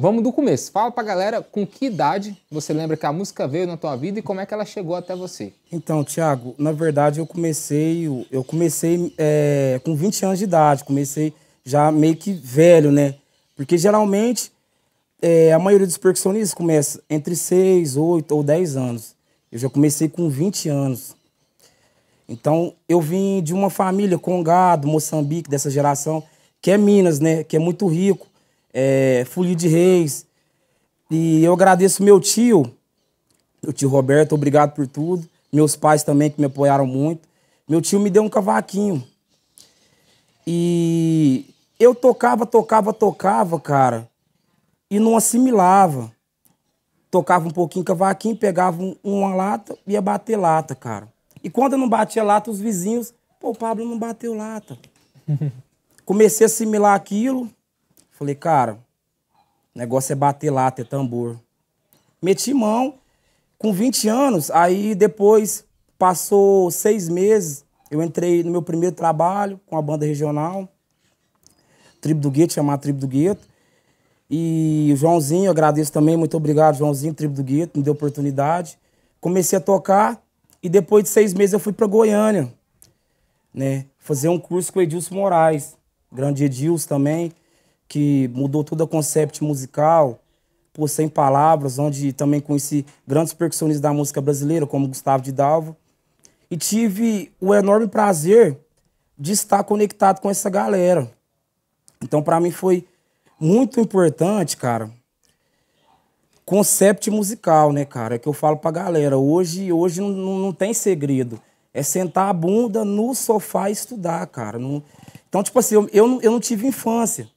Vamos do começo. Fala pra galera com que idade você lembra que a música veio na tua vida e como é que ela chegou até você. Então, Thiago, na verdade eu comecei, eu comecei é, com 20 anos de idade, comecei já meio que velho, né? Porque geralmente é, a maioria dos percussionistas começa entre 6, 8 ou 10 anos. Eu já comecei com 20 anos. Então, eu vim de uma família, Congado, Moçambique, dessa geração, que é Minas, né? Que é muito rico é, Folia de Reis. E eu agradeço meu tio, meu tio Roberto, obrigado por tudo. Meus pais também, que me apoiaram muito. Meu tio me deu um cavaquinho. E eu tocava, tocava, tocava, cara, e não assimilava. Tocava um pouquinho cavaquinho, pegava uma lata, e ia bater lata, cara. E quando eu não batia lata, os vizinhos, pô, o Pablo não bateu lata. Comecei a assimilar aquilo, Falei, cara, o negócio é bater lá, ter é tambor. Meti mão, com 20 anos, aí depois passou seis meses, eu entrei no meu primeiro trabalho com a banda regional, Tribo do Gueto, chamada Tribo do Gueto. E o Joãozinho, eu agradeço também, muito obrigado, Joãozinho, Tribo do Gueto, me deu oportunidade. Comecei a tocar e depois de seis meses eu fui para Goiânia, né? Fazer um curso com o Edilson Moraes, grande Edilson também que mudou todo o conceito musical, por Sem Palavras, onde também conheci grandes percussionistas da música brasileira, como Gustavo de Dalva. E tive o enorme prazer de estar conectado com essa galera. Então, para mim, foi muito importante, cara, conceito musical, né, cara? É que eu falo pra galera. Hoje, hoje não, não tem segredo. É sentar a bunda no sofá e estudar, cara. Não... Então, tipo assim, eu, eu, eu não tive infância.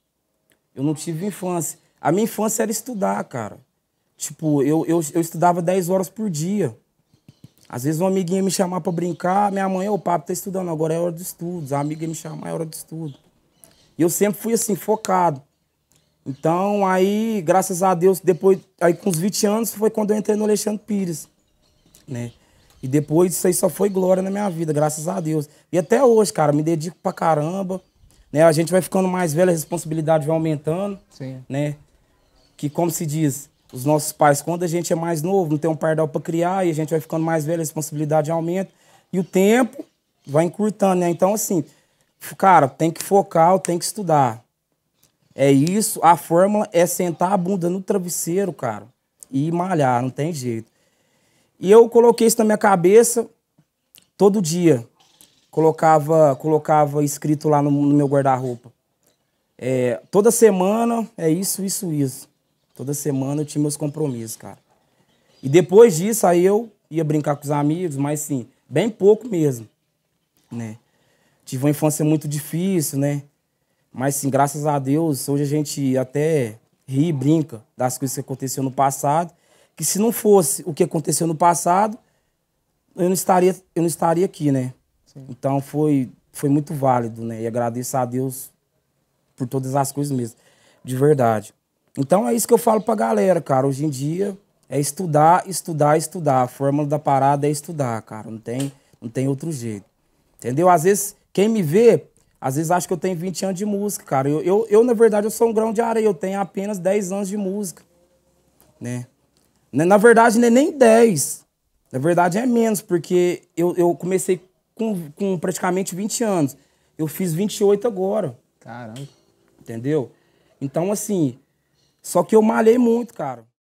Eu não tive infância. A minha infância era estudar, cara. Tipo, eu, eu, eu estudava 10 horas por dia. Às vezes uma amiguinha me chamava pra brincar, minha mãe, o papo, tá estudando, agora é hora de estudos. A amiga me chamava, é hora de estudo. E eu sempre fui assim, focado. Então, aí, graças a Deus, depois, aí com os 20 anos foi quando eu entrei no Alexandre Pires, né? E depois isso aí só foi glória na minha vida, graças a Deus. E até hoje, cara, me dedico pra caramba. Né? A gente vai ficando mais velho, a responsabilidade vai aumentando. Sim. Né? Que, como se diz, os nossos pais, quando a gente é mais novo, não tem um pardal para criar, e a gente vai ficando mais velho, a responsabilidade aumenta. E o tempo vai encurtando, né? Então, assim, cara, tem que focar, tem que estudar. É isso, a fórmula é sentar a bunda no travesseiro, cara, e malhar, não tem jeito. E eu coloquei isso na minha cabeça todo dia colocava, colocava escrito lá no, no meu guarda-roupa. É, toda semana é isso, isso, isso. Toda semana eu tinha meus compromissos, cara. E depois disso, aí eu ia brincar com os amigos, mas sim, bem pouco mesmo, né? Tive uma infância muito difícil, né? Mas sim, graças a Deus, hoje a gente até ri e brinca das coisas que aconteceu no passado, que se não fosse o que aconteceu no passado, eu não estaria, eu não estaria aqui, né? Sim. Então foi, foi muito válido, né? E agradeço a Deus por todas as coisas mesmo, de verdade. Então é isso que eu falo pra galera, cara. Hoje em dia é estudar, estudar, estudar. A fórmula da parada é estudar, cara. Não tem, não tem outro jeito. Entendeu? Às vezes, quem me vê, às vezes acha que eu tenho 20 anos de música, cara. Eu, eu, eu na verdade, eu sou um grão de areia. Eu tenho apenas 10 anos de música, né? Na verdade, é nem 10. Na verdade, é menos, porque eu, eu comecei com, com praticamente 20 anos. Eu fiz 28 agora. Caramba. Entendeu? Então, assim, só que eu malhei muito, cara.